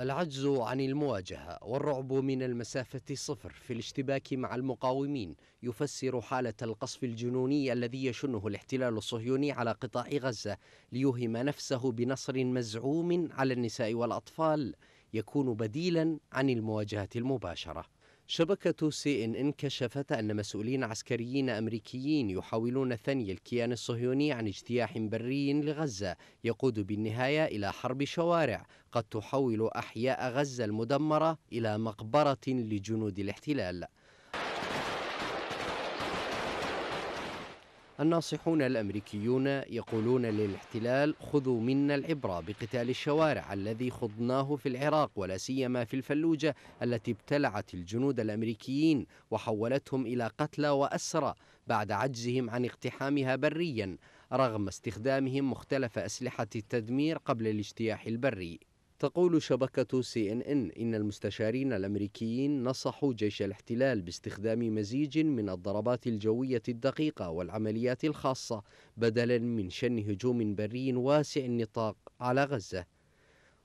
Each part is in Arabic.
العجز عن المواجهة والرعب من المسافة صفر في الاشتباك مع المقاومين يفسر حالة القصف الجنوني الذي يشنه الاحتلال الصهيوني على قطاع غزة ليوهم نفسه بنصر مزعوم على النساء والأطفال يكون بديلا عن المواجهة المباشرة شبكة سي إن إن كشفت أن مسؤولين عسكريين أمريكيين يحاولون ثني الكيان الصهيوني عن اجتياح بري لغزة يقود بالنهاية إلى حرب شوارع قد تحول أحياء غزة المدمرة إلى مقبرة لجنود الاحتلال الناصحون الأمريكيون يقولون للاحتلال خذوا منا العبرة بقتال الشوارع الذي خضناه في العراق ولا سيما في الفلوجة التي ابتلعت الجنود الأمريكيين وحولتهم إلى قتلى وأسرى بعد عجزهم عن اقتحامها بريا رغم استخدامهم مختلف أسلحة التدمير قبل الاجتياح البري تقول شبكة سي إن إن إن المستشارين الأمريكيين نصحوا جيش الاحتلال باستخدام مزيج من الضربات الجوية الدقيقة والعمليات الخاصة بدلا من شن هجوم بري واسع النطاق على غزة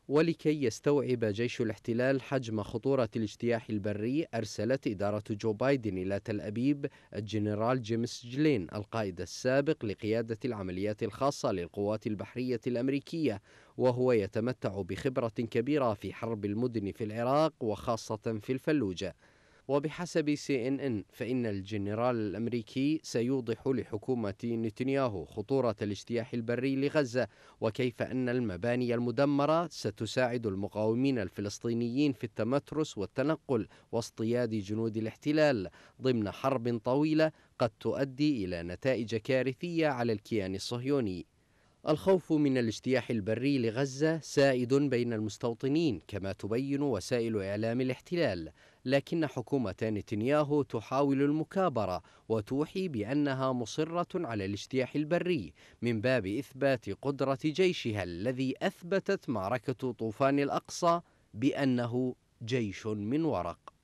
ولكي يستوعب جيش الاحتلال حجم خطورة الاجتياح البري أرسلت إدارة جو بايدن إلى تل أبيب الجنرال جيمس جلين القائد السابق لقيادة العمليات الخاصة للقوات البحرية الأمريكية وهو يتمتع بخبرة كبيرة في حرب المدن في العراق وخاصة في الفلوجة وبحسب سي إن إن فإن الجنرال الأمريكي سيوضح لحكومة نتنياهو خطورة الاجتياح البري لغزة وكيف أن المباني المدمرة ستساعد المقاومين الفلسطينيين في التمترس والتنقل واصطياد جنود الاحتلال ضمن حرب طويلة قد تؤدي إلى نتائج كارثية على الكيان الصهيوني الخوف من الاجتياح البري لغزة سائد بين المستوطنين كما تبين وسائل إعلام الاحتلال لكن حكومة نتنياهو تحاول المكابرة وتوحي بأنها مصرة على الاجتياح البري من باب إثبات قدرة جيشها الذي أثبتت معركة طوفان الأقصى بأنه جيش من ورق